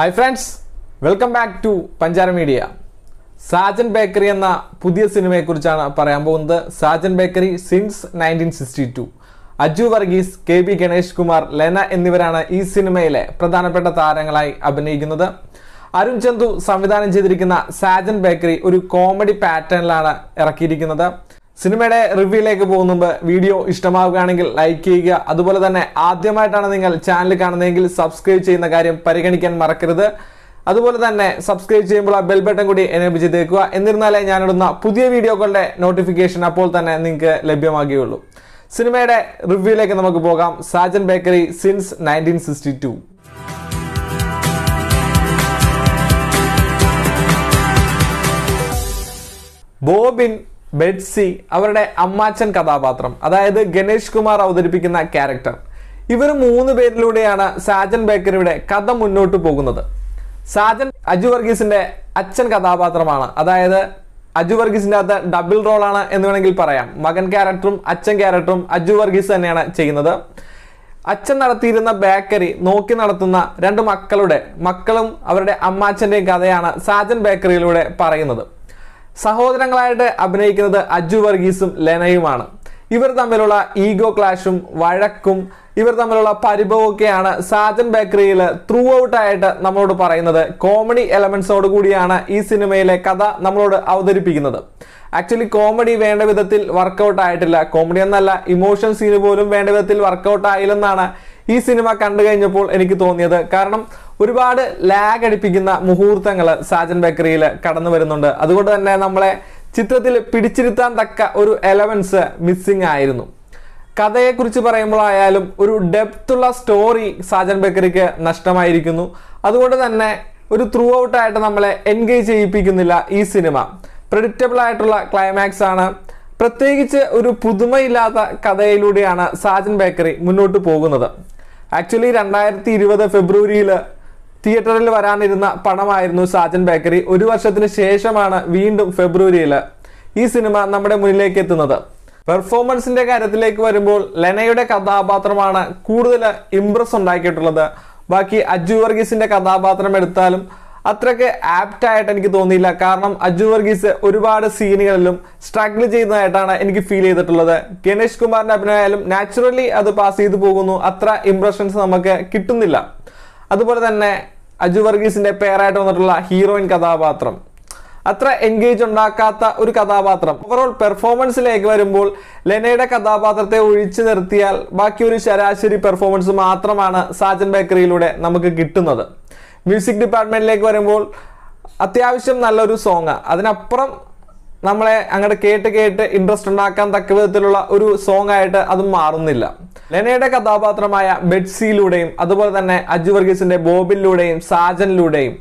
hi friends welcome back to Panchara media Sajan bakery എന്ന പുതിയ സിനിമയെക്കുറിച്ചാണ് പറയാൻ പോകുന്നത് Sajan bakery since nineteen sixty two Aju Varghese K B Ganesh Kumar Lena എന്നിവരാണ് ഈ സിനിമയിലെ പ്രധാനപ്പെട്ട താരങ്ങളായി അഭിനയിക്കുന്നത് അരുൺ ചന്തു സംവിധാനം ചെയ്തിരിക്കുന്ന സാജൻ ബേക്കറി ഒരു കോമഡി പാറ്റേണിലാണ് ഇറക്കിയിരിക്കുന്നത് സിനിമയുടെ റിവ്യൂയിലേക്ക് പോകുന്ന മുമ്പ് വീഡിയോ ഇഷ്ടമാവുകയാണെങ്കിൽ ലൈക്ക് ചെയ്യുക അതുപോലെ തന്നെ ആദ്യമായിട്ടാണ് നിങ്ങൾ ചാനൽ കാണുന്നതെങ്കിൽ സബ്സ്ക്രൈബ് ചെയ്യുന്ന കാര്യം പരിഗണിക്കാൻ മറക്കരുത് അതുപോലെ തന്നെ സബ്സ്ക്രൈബ് ചെയ്യുമ്പോൾ ആ ബെൽ ബട്ടൺ കൂടി എനേബിൾ ചെയ്തേക്കുക എന്നിരുന്നാലേ ഞാനിടുന്ന പുതിയ വീഡിയോകളുടെ നോട്ടിഫിക്കേഷൻ അപ്പോൾ തന്നെ നിങ്ങൾക്ക് ലഭ്യമാകുകയുള്ളൂ സിനിമയുടെ റിവ്യൂയിലേക്ക് നമുക്ക് പോകാം Sajan bakery since nineteen sixty two Bobin Betsy അവരുടെ അമ്മാച്ചൻ കഥാപാത്രം അതായത് ഗണേഷ് കുമാർ അവതരിപ്പിക്കുന്ന ക്യാരക്ടർ ഇവർ മൂന്ന് പേരിലൂടെയാണ് സാജൻ ബേക്കറിയുടെ കഥ മുന്നോട്ട് പോകുന്നത് സാജൻ അജു വർഗീസിന്റെ അച്ഛൻ കഥാപാത്രമാണ് അതായത് അജു വർഗീസിന്റെ അകത്ത് ഡബിൾ റോളാണ് എന്ന് വേണമെങ്കിൽ പറയാം മകൻ ക്യാരക്ടറും അച്ഛൻ ക്യാരക്ടറും അജു വർഗീസ് തന്നെയാണ് ചെയ്യുന്നത് അച്ഛൻ നടത്തിയിരുന്ന ബേക്കറി നോക്കി നടത്തുന്ന രണ്ട് മക്കളുടെ മക്കളും അവരുടെ അമ്മാച്ചൻ്റെയും കഥയാണ് സാജൻ ബേക്കറിയിലൂടെ പറയുന്നത് സഹോദരങ്ങളായിട്ട് അഭിനയിക്കുന്നത് അജു വർഗീസും ലെനയുമാണ് ഇവർ തമ്മിലുള്ള ഈഗോ ക്ലാഷും വഴക്കും ഇവർ തമ്മിലുള്ള പരിഭവമൊക്കെയാണ് സാജൻ ബേക്കറിയിൽ ത്രൂ ഔട്ടായിട്ട് നമ്മളോട് പറയുന്നത് കോമഡി എലമെൻസോട് കൂടിയാണ് ഈ സിനിമയിലെ കഥ നമ്മളോട് അവതരിപ്പിക്കുന്നത് ആക്ച്വലി കോമഡി വേണ്ട വിധത്തിൽ വർക്കൗട്ട് ആയിട്ടില്ല കോമഡി എന്നല്ല ഇമോഷൻ സീന് പോലും വേണ്ട വിധത്തിൽ വർക്കൗട്ട് ആയില്ലെന്നാണ് ഈ സിനിമ കണ്ടു കഴിഞ്ഞപ്പോൾ എനിക്ക് തോന്നിയത് കാരണം ഒരുപാട് ലാഗ് അടിപ്പിക്കുന്ന മുഹൂർത്തങ്ങൾ സാജൻ ബേക്കറിയിൽ കടന്നു വരുന്നുണ്ട് അതുകൊണ്ട് തന്നെ നമ്മളെ ചിത്രത്തിൽ പിടിച്ചിരുത്താൻ തക്ക ഒരു എലവൻസ് മിസ്സിംഗ് ആയിരുന്നു കഥയെക്കുറിച്ച് പറയുമ്പോഴായാലും ഒരു ഡെപ്തുള്ള സ്റ്റോറി സാജൻ ബേക്കറിക്ക് നഷ്ടമായിരിക്കുന്നു അതുകൊണ്ട് തന്നെ ഒരു ത്രൂ ഔട്ടായിട്ട് നമ്മളെ എൻഗേജ് ചെയ്യിപ്പിക്കുന്നില്ല ഈ സിനിമ പ്രെഡിക്റ്റബിൾ ആയിട്ടുള്ള ക്ലൈമാക്സ് ആണ് പ്രത്യേകിച്ച് ഒരു പുതുമയില്ലാത്ത കഥയിലൂടെയാണ് സാജൻ ബേക്കറി മുന്നോട്ട് പോകുന്നത് ആക്ച്വലി രണ്ടായിരത്തി ഇരുപത് ഫെബ്രുവരിയിൽ തിയേറ്ററിൽ വരാനിരുന്ന പണമായിരുന്നു സാജൻ ബേക്കറി ഒരു വർഷത്തിന് ശേഷമാണ് വീണ്ടും ഫെബ്രുവരിയിൽ ഈ സിനിമ നമ്മുടെ മുന്നിലേക്ക് എത്തുന്നത് പെർഫോമൻസിന്റെ കാര്യത്തിലേക്ക് വരുമ്പോൾ ലെനയുടെ കഥാപാത്രമാണ് കൂടുതൽ ഇംപ്രസ് ഉണ്ടാക്കിയിട്ടുള്ളത് ബാക്കി അജു വർഗീസിന്റെ കഥാപാത്രം എടുത്താലും അത്രയ്ക്ക് ആപ്റ്റ് ആയിട്ട് എനിക്ക് തോന്നിയില്ല കാരണം അജു വർഗീസ് ഒരുപാട് സീനുകളിലും സ്ട്രഗിൾ ചെയ്യുന്നതായിട്ടാണ് എനിക്ക് ഫീൽ ചെയ്തിട്ടുള്ളത് ഗണേഷ് കുമാറിന്റെ അഭിനയമായാലും നാച്ചുറലി അത് പാസ് ചെയ്തു പോകുന്നു അത്ര ഇംപ്രഷൻസ് നമുക്ക് കിട്ടുന്നില്ല അതുപോലെ തന്നെ അജു വർഗീസിന്റെ പേരായിട്ട് വന്നിട്ടുള്ള ഹീറോയിൻ കഥാപാത്രം അത്ര എൻഗേജ് ഉണ്ടാക്കാത്ത ഒരു കഥാപാത്രം ഓവറോൾ പെർഫോമൻസിലേക്ക് വരുമ്പോൾ ലെനയുടെ കഥാപാത്രത്തെ ഒഴിച്ചു നിർത്തിയാൽ ബാക്കി ഒരു ശരാശരി പെർഫോമൻസ് മാത്രമാണ് സാജൻ ബേക്കറിയിലൂടെ നമുക്ക് കിട്ടുന്നത് മ്യൂസിക് ഡിപ്പാർട്ട്മെന്റിലേക്ക് വരുമ്പോൾ അത്യാവശ്യം നല്ലൊരു സോങ് അതിനപ്പുറം നമ്മളെ അങ്ങോട്ട് കേട്ട് കേട്ട് ഇൻട്രസ്റ്റ് ഉണ്ടാക്കാൻ തക്ക വിധത്തിലുള്ള ഒരു സോങ് ആയിട്ട് അത് മാറുന്നില്ല ലെനയുടെ കഥാപാത്രമായ ബെഡ്സിയിലൂടെയും അതുപോലെ തന്നെ അജു വർഗീസിന്റെ ബോബിലൂടെയും സാജനിലൂടെയും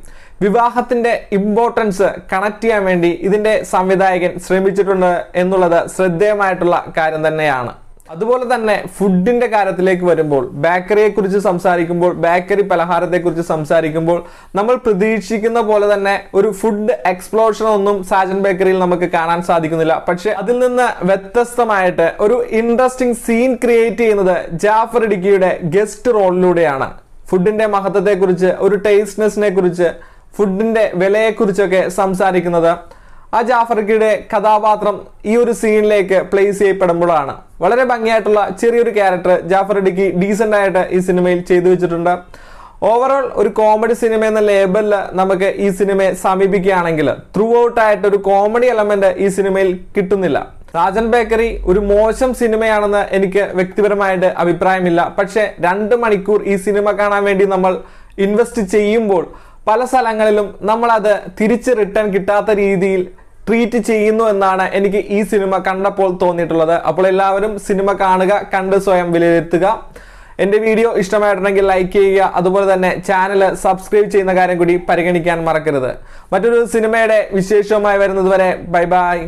വിവാഹത്തിന്റെ ഇമ്പോർട്ടൻസ് കണക്ട് ചെയ്യാൻ വേണ്ടി ഇതിന്റെ സംവിധായകൻ ശ്രമിച്ചിട്ടുണ്ട് എന്നുള്ളത് ശ്രദ്ധേയമായിട്ടുള്ള കാര്യം തന്നെയാണ് അതുപോലെ തന്നെ ഫുഡിന്റെ കാര്യത്തിലേക്ക് വരുമ്പോൾ ബേക്കറിയെ കുറിച്ച് സംസാരിക്കുമ്പോൾ ബേക്കറി പലഹാരത്തെക്കുറിച്ച് സംസാരിക്കുമ്പോൾ നമ്മൾ പ്രതീക്ഷിക്കുന്ന പോലെ തന്നെ ഒരു ഫുഡ് എക്സ്പ്ലോഷൻ ഒന്നും സാജൻ ബേക്കറിയിൽ നമുക്ക് കാണാൻ സാധിക്കുന്നില്ല പക്ഷെ അതിൽ നിന്ന് വ്യത്യസ്തമായിട്ട് ഒരു ഇൻട്രസ്റ്റിംഗ് സീൻ ക്രിയേറ്റ് ചെയ്യുന്നത് ജാഫർ ഇടുക്കിയുടെ ഗസ്റ്റ് റോളിലൂടെയാണ് ഫുഡിന്റെ മഹത്വത്തെക്കുറിച്ച് ഒരു ടേസ്റ്റ്നെസ്സിനെ കുറിച്ച് ഫുഡിന്റെ വിലയെക്കുറിച്ചൊക്കെ സംസാരിക്കുന്നത് ആ ജാഫർക്കിയുടെ കഥാപാത്രം ഈ ഒരു സീനിലേക്ക് പ്ലേസ് ചെയ്യപ്പെടുമ്പോഴാണ് വളരെ ഭംഗിയായിട്ടുള്ള ചെറിയൊരു ക്യാരക്ടർ ജാഫർ ഇടുക്കി ഡീസൻ്റ് ആയിട്ട് ഈ സിനിമയിൽ ചെയ്തു വെച്ചിട്ടുണ്ട് ഓവറോൾ ഒരു കോമഡി സിനിമ എന്ന ലേബലിൽ നമുക്ക് ഈ സിനിമയെ സമീപിക്കുകയാണെങ്കിൽ ത്രൂ ഔട്ട് ആയിട്ട് ഒരു കോമഡി എലമെന്റ് ഈ സിനിമയിൽ കിട്ടുന്നില്ല രാജൻ ബേക്കറി ഒരു മോശം സിനിമയാണെന്ന് എനിക്ക് വ്യക്തിപരമായിട്ട് അഭിപ്രായമില്ല പക്ഷേ രണ്ട് മണിക്കൂർ ഈ സിനിമ കാണാൻ വേണ്ടി നമ്മൾ ഇൻവെസ്റ്റ് ചെയ്യുമ്പോൾ പല സ്ഥലങ്ങളിലും നമ്മളത് തിരിച്ച് റിട്ടേൺ കിട്ടാത്ത രീതിയിൽ ട്രീറ്റ് ചെയ്യുന്നു എന്നാണ് എനിക്ക് ഈ സിനിമ കണ്ടപ്പോൾ തോന്നിയിട്ടുള്ളത് അപ്പോൾ എല്ലാവരും സിനിമ കാണുക കണ്ട് സ്വയം വിലയിരുത്തുക എൻ്റെ വീഡിയോ ഇഷ്ടമായിട്ടുണ്ടെങ്കിൽ ലൈക്ക് ചെയ്യുക അതുപോലെ തന്നെ ചാനൽ സബ്സ്ക്രൈബ് ചെയ്യുന്ന കാര്യം കൂടി പരിഗണിക്കാൻ മറക്കരുത് മറ്റൊരു സിനിമയുടെ വിശേഷവുമായി വരുന്നത് വരെ ബൈ ബൈ